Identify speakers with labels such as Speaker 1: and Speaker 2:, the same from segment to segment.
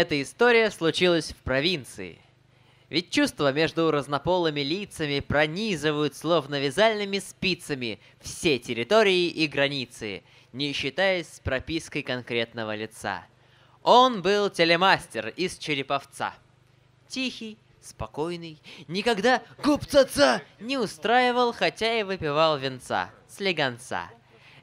Speaker 1: Эта история случилась в провинции. Ведь чувства между разнополыми лицами пронизывают словно вязальными спицами все территории и границы, не считаясь с пропиской конкретного лица. Он был телемастер из Череповца. Тихий, спокойный, никогда губцаца не устраивал, хотя и выпивал венца, с слегонца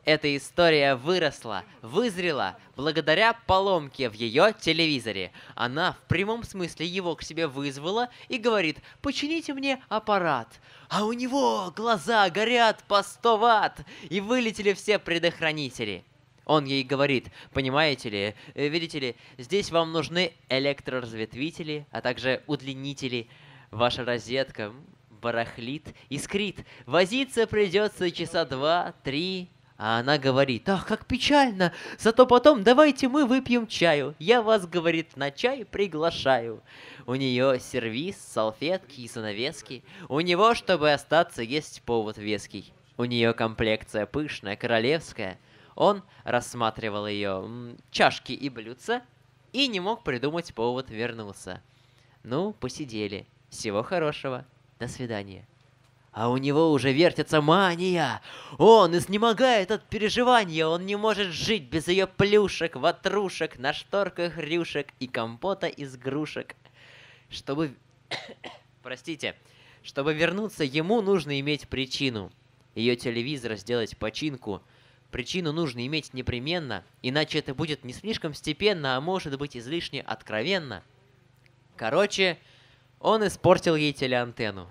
Speaker 1: эта история выросла, вызрела благодаря поломке в ее телевизоре. Она в прямом смысле его к себе вызвала и говорит «Почините мне аппарат». А у него глаза горят по 100 ватт, и вылетели все предохранители. Он ей говорит, понимаете ли, э, видите ли, здесь вам нужны электроразветвители, а также удлинители. Ваша розетка барахлит, искрит. Возиться придется часа два, три, а она говорит, ах, как печально, зато потом давайте мы выпьем чаю. Я вас, говорит, на чай приглашаю. У нее сервис, салфетки и занавески. У него, чтобы остаться, есть повод веский. У нее комплекция пышная, королевская. Он рассматривал ее чашки и блюдца и не мог придумать повод вернуться. Ну, посидели. Всего хорошего. До свидания а у него уже вертится мания. Он изнемогает от переживания, он не может жить без ее плюшек, ватрушек, на шторках рюшек и компота из грушек. Чтобы... Простите. Чтобы вернуться, ему нужно иметь причину. Ее телевизор сделать починку. Причину нужно иметь непременно, иначе это будет не слишком степенно, а может быть излишне откровенно. Короче, он испортил ей телеантенну.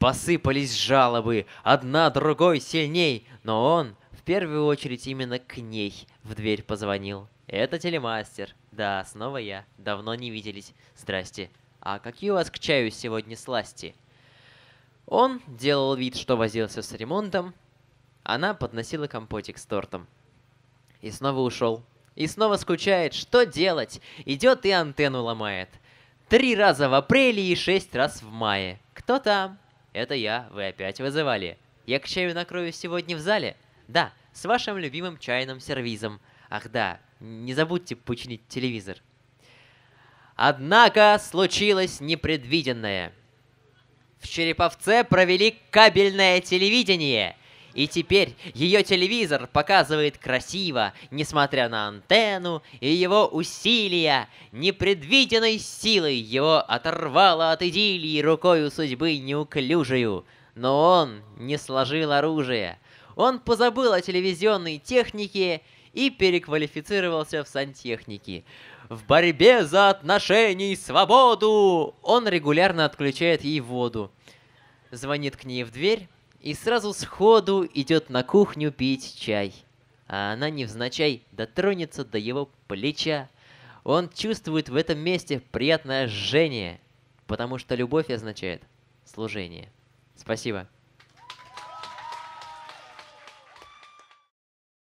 Speaker 1: Посыпались жалобы, одна другой сильней, но он в первую очередь именно к ней в дверь позвонил. Это телемастер. Да, снова я. Давно не виделись. Здрасте. А какие у вас к чаю сегодня сласти? Он делал вид, что возился с ремонтом. Она подносила компотик с тортом. И снова ушел. И снова скучает. Что делать? Идет и антенну ломает. Три раза в апреле и шесть раз в мае. Кто там? Это я, вы опять вызывали. Я к чаю накрою сегодня в зале? Да, с вашим любимым чайным сервизом. Ах да, не забудьте починить телевизор. Однако случилось непредвиденное. В Череповце провели кабельное телевидение – и теперь ее телевизор показывает красиво, несмотря на антенну, и его усилия непредвиденной силой его оторвало от идиллии рукою судьбы неуклюжею. Но он не сложил оружие. Он позабыл о телевизионной технике и переквалифицировался в сантехнике. В борьбе за отношений свободу он регулярно отключает ей воду. Звонит к ней в дверь, и сразу сходу идет на кухню пить чай. А она невзначай дотронется до его плеча. Он чувствует в этом месте приятное жжение, потому что любовь означает служение. Спасибо.